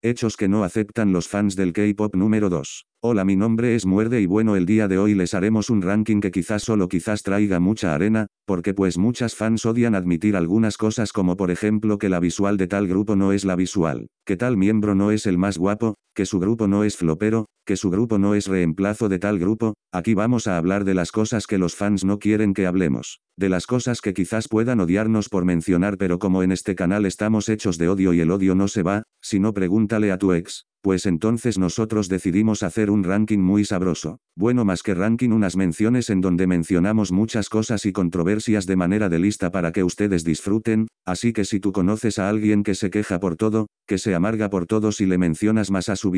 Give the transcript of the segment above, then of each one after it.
Hechos que no aceptan los fans del K-pop número 2. Hola mi nombre es Muerde y bueno el día de hoy les haremos un ranking que quizás solo quizás traiga mucha arena, porque pues muchas fans odian admitir algunas cosas como por ejemplo que la visual de tal grupo no es la visual, que tal miembro no es el más guapo, que su grupo no es flopero, que su grupo no es reemplazo de tal grupo, aquí vamos a hablar de las cosas que los fans no quieren que hablemos, de las cosas que quizás puedan odiarnos por mencionar pero como en este canal estamos hechos de odio y el odio no se va, si no pregúntale a tu ex, pues entonces nosotros decidimos hacer un ranking muy sabroso, bueno más que ranking unas menciones en donde mencionamos muchas cosas y controversias de manera de lista para que ustedes disfruten, así que si tú conoces a alguien que se queja por todo, que se amarga por todo si le mencionas más a su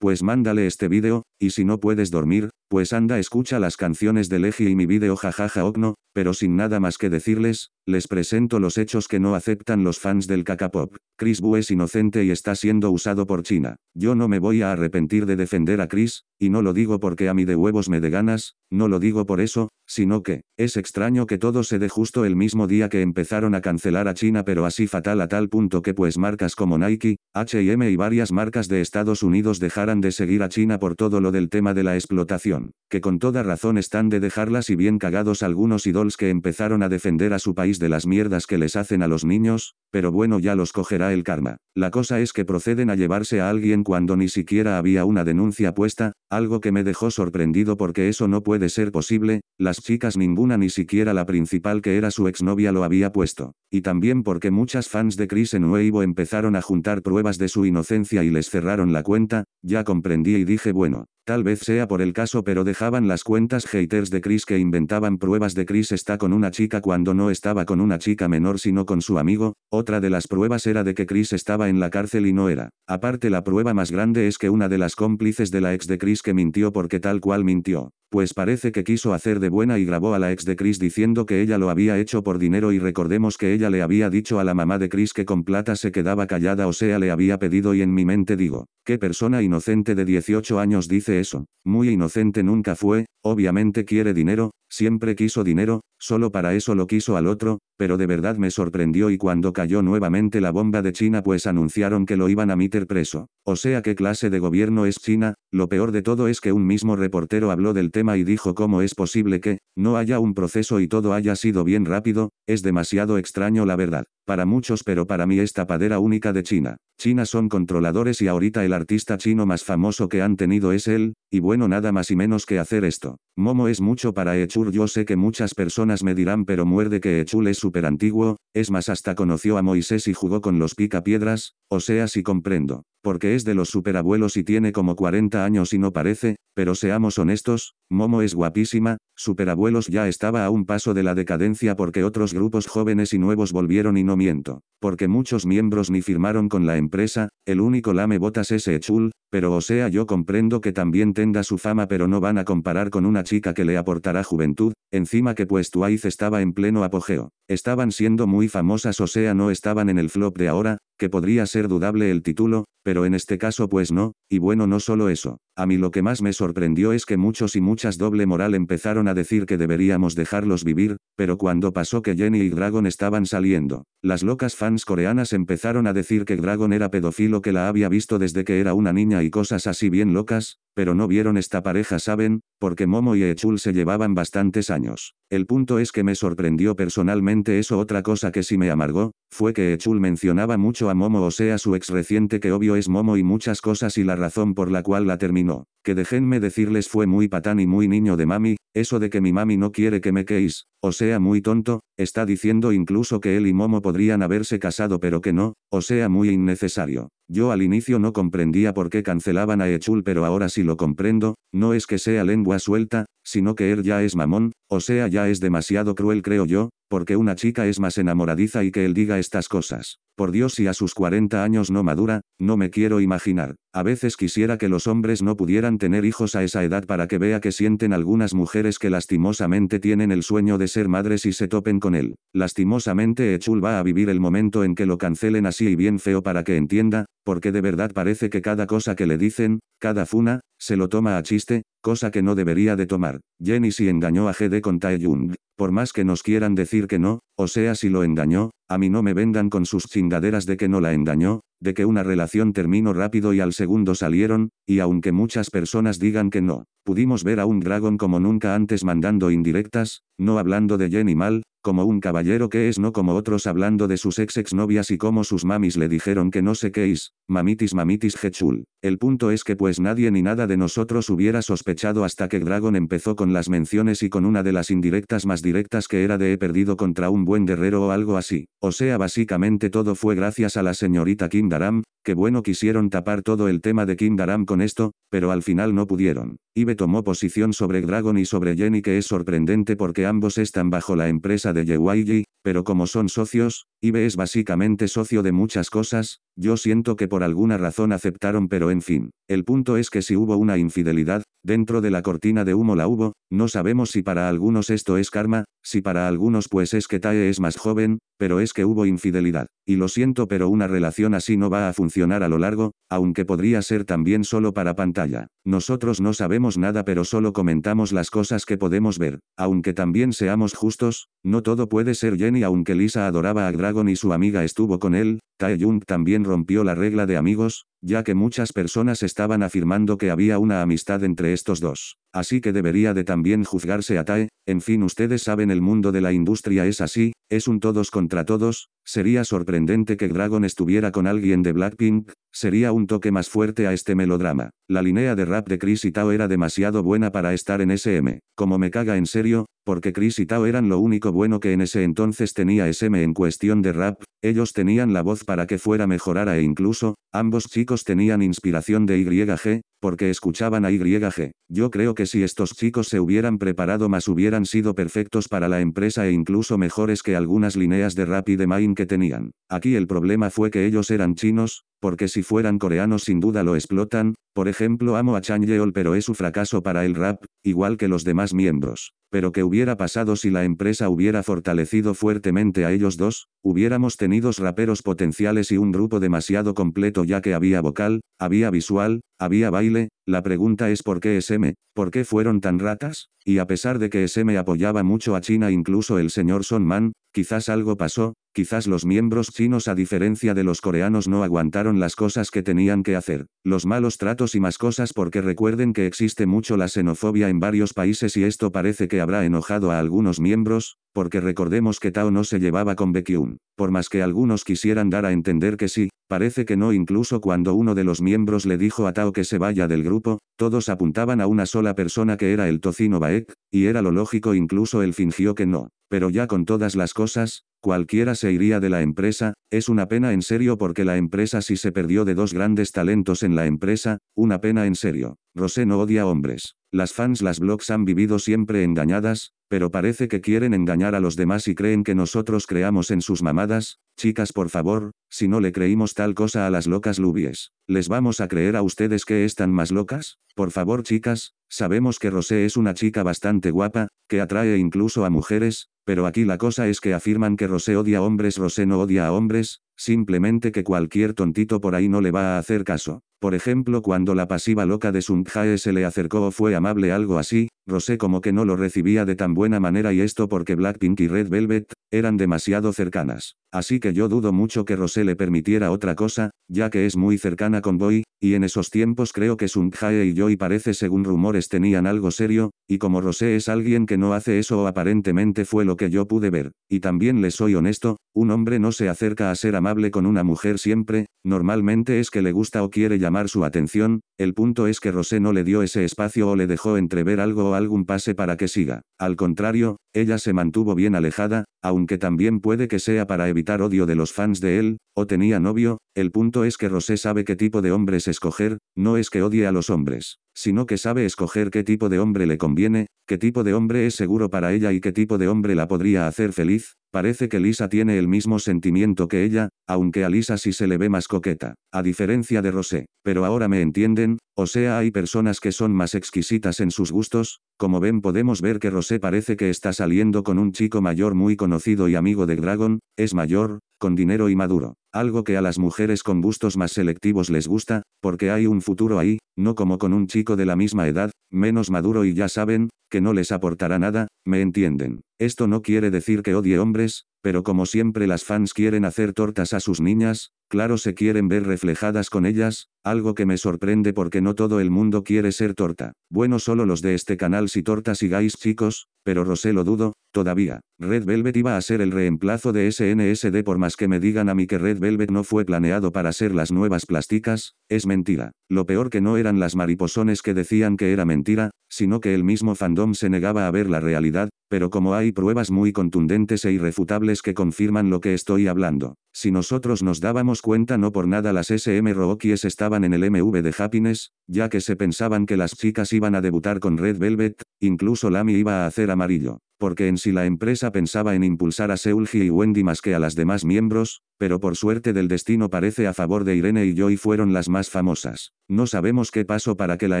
pues mándale este vídeo, y si no puedes dormir, pues anda escucha las canciones de Legi y mi video jajaja no, pero sin nada más que decirles, les presento los hechos que no aceptan los fans del Kakapop. Chris Wu es inocente y está siendo usado por China. Yo no me voy a arrepentir de defender a Chris, y no lo digo porque a mí de huevos me dé ganas, no lo digo por eso, sino que, es extraño que todo se dé justo el mismo día que empezaron a cancelar a China pero así fatal a tal punto que pues marcas como Nike, H&M y varias marcas de Estados Unidos dejaran de seguir a China por todo lo del tema de la explotación que con toda razón están de dejarlas y bien cagados algunos idols que empezaron a defender a su país de las mierdas que les hacen a los niños, pero bueno ya los cogerá el karma. La cosa es que proceden a llevarse a alguien cuando ni siquiera había una denuncia puesta, algo que me dejó sorprendido porque eso no puede ser posible, las chicas ninguna ni siquiera la principal que era su exnovia lo había puesto. Y también porque muchas fans de Chris en empezaron a juntar pruebas de su inocencia y les cerraron la cuenta, ya comprendí y dije bueno, Tal vez sea por el caso pero dejaban las cuentas haters de Chris que inventaban pruebas de Chris está con una chica cuando no estaba con una chica menor sino con su amigo, otra de las pruebas era de que Chris estaba en la cárcel y no era. Aparte la prueba más grande es que una de las cómplices de la ex de Chris que mintió porque tal cual mintió, pues parece que quiso hacer de buena y grabó a la ex de Chris diciendo que ella lo había hecho por dinero y recordemos que ella le había dicho a la mamá de Chris que con plata se quedaba callada o sea le había pedido y en mi mente digo, ¿Qué persona inocente de 18 años dice eso? Muy inocente nunca fue, Obviamente quiere dinero, siempre quiso dinero, solo para eso lo quiso al otro, pero de verdad me sorprendió y cuando cayó nuevamente la bomba de China pues anunciaron que lo iban a meter preso. O sea qué clase de gobierno es China, lo peor de todo es que un mismo reportero habló del tema y dijo cómo es posible que, no haya un proceso y todo haya sido bien rápido, es demasiado extraño la verdad. Para muchos pero para mí es tapadera única de China. China son controladores y ahorita el artista chino más famoso que han tenido es él, y bueno nada más y menos que hacer esto. Momo es mucho para Echul yo sé que muchas personas me dirán pero muerde que Echul es súper antiguo, es más hasta conoció a Moisés y jugó con los pica piedras, o sea si comprendo. Porque es de los superabuelos y tiene como 40 años y no parece, pero seamos honestos, Momo es guapísima, superabuelos ya estaba a un paso de la decadencia porque otros grupos jóvenes y nuevos volvieron y no miento, porque muchos miembros ni firmaron con la empresa, el único lame botas ese Echul, pero o sea yo comprendo que también tenga su fama pero no van a comparar con una chica que le aportará juventud, encima que pues Twice estaba en pleno apogeo, estaban siendo muy famosas o sea no estaban en el flop de ahora, que podría ser dudable el título, pero en este caso pues no, y bueno no solo eso, a mí lo que más me sorprendió es que muchos y muchas doble moral empezaron a decir que deberíamos dejarlos vivir, pero cuando pasó que Jenny y Dragon estaban saliendo, las locas fans coreanas empezaron a decir que Dragon era pedófilo que la había visto desde que era una niña y cosas así bien locas, pero no vieron esta pareja saben, porque Momo y Echul se llevaban bastantes años. El punto es que me sorprendió personalmente eso otra cosa que sí me amargó, fue que Echul mencionaba mucho a Momo o sea su ex reciente que obvio es Momo y muchas cosas y la razón por la cual la terminó, que déjenme decirles fue muy patán y muy niño de mami, eso de que mi mami no quiere que me queis, o sea muy tonto, está diciendo incluso que él y Momo podrían haberse casado pero que no, o sea muy innecesario. Yo al inicio no comprendía por qué cancelaban a Echul pero ahora sí lo comprendo, no es que sea lengua suelta, sino que él ya es mamón, o sea ya es demasiado cruel creo yo, porque una chica es más enamoradiza y que él diga estas cosas. Por Dios si a sus 40 años no madura, no me quiero imaginar. A veces quisiera que los hombres no pudieran tener hijos a esa edad para que vea que sienten algunas mujeres que lastimosamente tienen el sueño de ser madres y se topen con él. Lastimosamente Echul va a vivir el momento en que lo cancelen así y bien feo para que entienda, porque de verdad parece que cada cosa que le dicen, cada funa, se lo toma a chiste, cosa que no debería de tomar. Jenny si engañó a GD con Jung, por más que nos quieran decir que no, o sea si lo engañó, a mí no me vengan con sus chingaderas de que no la engañó, de que una relación terminó rápido y al segundo salieron, y aunque muchas personas digan que no, pudimos ver a un dragón como nunca antes mandando indirectas, no hablando de Jenny mal, como un caballero que es no como otros hablando de sus ex novias y como sus mamis le dijeron que no sé qué es, mamitis mamitis jechul. El punto es que pues nadie ni nada de nosotros hubiera sospechado hasta que Dragon empezó con las menciones y con una de las indirectas más directas que era de he perdido contra un buen guerrero o algo así. O sea, básicamente todo fue gracias a la señorita Kindaram, que bueno quisieron tapar todo el tema de Kindaram con esto, pero al final no pudieron. Ibe tomó posición sobre Dragon y sobre Jenny que es sorprendente porque ambos están bajo la empresa de Yewaiji, pero como son socios, Ibe es básicamente socio de muchas cosas, yo siento que por alguna razón aceptaron pero en fin, el punto es que si hubo una infidelidad, dentro de la cortina de humo la hubo, no sabemos si para algunos esto es karma, si para algunos pues es que Tae es más joven, pero es que hubo infidelidad, y lo siento pero una relación así no va a funcionar a lo largo, aunque podría ser también solo para pantalla. Nosotros no sabemos nada pero solo comentamos las cosas que podemos ver, aunque también seamos justos, no todo puede ser Jenny aunque Lisa adoraba a Dragon y su amiga estuvo con él, Tae Jung también rompió la regla de amigos, ya que muchas personas estaban afirmando que había una amistad entre estos dos. Así que debería de también juzgarse a Tae, en fin ustedes saben el mundo de la industria es así, es un todos contra todos, sería sorprendente que Dragon estuviera con alguien de Blackpink, sería un toque más fuerte a este melodrama. La línea de rap de Chris y Tao era demasiado buena para estar en SM, como me caga en serio, porque Chris y Tao eran lo único bueno que en ese entonces tenía SM en cuestión de rap, ellos tenían la voz para que fuera mejorara e incluso, ambos chicos tenían inspiración de YG, porque escuchaban a YG. Yo creo que si estos chicos se hubieran preparado más hubieran sido perfectos para la empresa e incluso mejores que algunas líneas de rap y de main que tenían. Aquí el problema fue que ellos eran chinos, porque si fueran coreanos sin duda lo explotan, por ejemplo amo a Chang Yeol pero es un fracaso para el rap, igual que los demás miembros. Pero ¿qué hubiera pasado si la empresa hubiera fortalecido fuertemente a ellos dos? Hubiéramos tenido raperos potenciales y un grupo demasiado completo ya que había vocal, había visual, había baile, la pregunta es ¿por qué SM? ¿Por qué fueron tan ratas? Y a pesar de que SM apoyaba mucho a China incluso el señor Son Man, quizás algo pasó, quizás los miembros chinos a diferencia de los coreanos no aguantaron las cosas que tenían que hacer. Los malos tratos y más cosas porque recuerden que existe mucho la xenofobia en varios países y esto parece que habrá enojado a algunos miembros, porque recordemos que Tao no se llevaba con un, por más que algunos quisieran dar a entender que sí, parece que no incluso cuando uno de los miembros le dijo a Tao que se vaya del grupo, todos apuntaban a una sola persona que era el tocino Baek, y era lo lógico incluso él fingió que no, pero ya con todas las cosas, Cualquiera se iría de la empresa, es una pena en serio porque la empresa sí se perdió de dos grandes talentos en la empresa, una pena en serio. Rosé no odia hombres. Las fans las blogs han vivido siempre engañadas, pero parece que quieren engañar a los demás y creen que nosotros creamos en sus mamadas. Chicas por favor, si no le creímos tal cosa a las locas lubies, ¿les vamos a creer a ustedes que están más locas? Por favor chicas, sabemos que Rosé es una chica bastante guapa, que atrae incluso a mujeres, pero aquí la cosa es que afirman que Rosé odia hombres, Rosé no odia a hombres, simplemente que cualquier tontito por ahí no le va a hacer caso. Por ejemplo, cuando la pasiva loca de Sun Jae se le acercó o fue amable algo así, Rosé como que no lo recibía de tan buena manera y esto porque Blackpink y Red Velvet eran demasiado cercanas. Así que yo dudo mucho que Rosé le permitiera otra cosa, ya que es muy cercana con Boy, y en esos tiempos creo que Sung Jae y y parece según rumores tenían algo serio, y como Rosé es alguien que no hace eso o aparentemente fue lo que yo pude ver, y también le soy honesto, un hombre no se acerca a ser amable con una mujer siempre, normalmente es que le gusta o quiere llamar su atención, el punto es que Rosé no le dio ese espacio o le dejó entrever algo o algún pase para que siga, al contrario, ella se mantuvo bien alejada, aunque también puede que sea para evitar odio de los fans de él, o tenía novio, el punto es que Rosé sabe qué tipo de hombres escoger, no es que odie a los hombres, sino que sabe escoger qué tipo de hombre le conviene, qué tipo de hombre es seguro para ella y qué tipo de hombre la podría hacer feliz, Parece que Lisa tiene el mismo sentimiento que ella, aunque a Lisa sí se le ve más coqueta, a diferencia de Rosé. Pero ahora me entienden, o sea hay personas que son más exquisitas en sus gustos, como ven podemos ver que Rosé parece que está saliendo con un chico mayor muy conocido y amigo de Dragon, es mayor, con dinero y maduro. Algo que a las mujeres con gustos más selectivos les gusta, porque hay un futuro ahí, no como con un chico de la misma edad, menos maduro y ya saben, que no les aportará nada, me entienden. Esto no quiere decir que odie hombres, pero como siempre las fans quieren hacer tortas a sus niñas, claro se quieren ver reflejadas con ellas, algo que me sorprende porque no todo el mundo quiere ser torta. Bueno solo los de este canal si tortas sigáis chicos, pero Rosé lo dudo, Todavía, Red Velvet iba a ser el reemplazo de SNSD por más que me digan a mí que Red Velvet no fue planeado para ser las nuevas plásticas, es mentira. Lo peor que no eran las mariposones que decían que era mentira, sino que el mismo fandom se negaba a ver la realidad, pero como hay pruebas muy contundentes e irrefutables que confirman lo que estoy hablando. Si nosotros nos dábamos cuenta no por nada las SM Rookies estaban en el MV de Happiness, ya que se pensaban que las chicas iban a debutar con Red Velvet, incluso Lami iba a hacer amarillo porque en si la empresa pensaba en impulsar a Seulgi y Wendy más que a las demás miembros, pero por suerte del destino parece a favor de Irene y Joy fueron las más famosas. No sabemos qué pasó para que la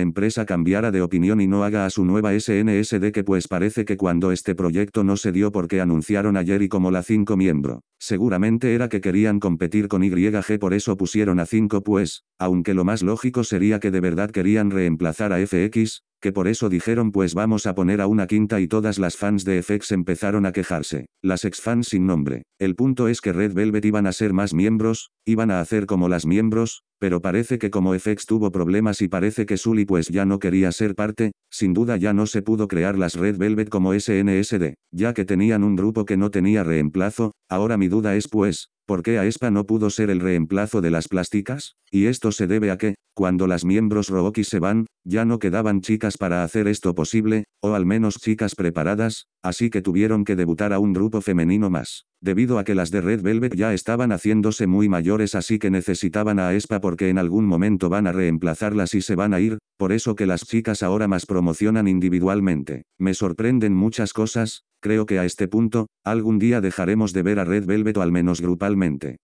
empresa cambiara de opinión y no haga a su nueva SNSD que pues parece que cuando este proyecto no se dio porque anunciaron ayer y como la 5 miembro. Seguramente era que querían competir con YG por eso pusieron a 5 pues, aunque lo más lógico sería que de verdad querían reemplazar a FX, que por eso dijeron pues vamos a poner a una quinta y todas las fans de FX empezaron a quejarse, las ex fans sin nombre. El punto es que Red Velvet iban a ser más miembros, iban a hacer como las miembros, pero parece que como FX tuvo problemas y parece que Sully pues ya no quería ser parte, sin duda ya no se pudo crear las Red Velvet como SNSD, ya que tenían un grupo que no tenía reemplazo, ahora mi duda es pues, ¿por qué Aespa no pudo ser el reemplazo de las plásticas? Y esto se debe a que, cuando las miembros Rookie se van, ya no quedaban chicas para hacer esto posible, o al menos chicas preparadas, así que tuvieron que debutar a un grupo femenino más, debido a que las de Red Velvet ya estaban haciéndose muy mayores así que necesitaban a Aespa porque en algún momento van a reemplazarlas y se van a ir, por eso que las chicas ahora más promocionan individualmente. Me sorprenden muchas cosas, creo que a este punto, algún día dejaremos de ver a Red Velvet o al menos grupalmente.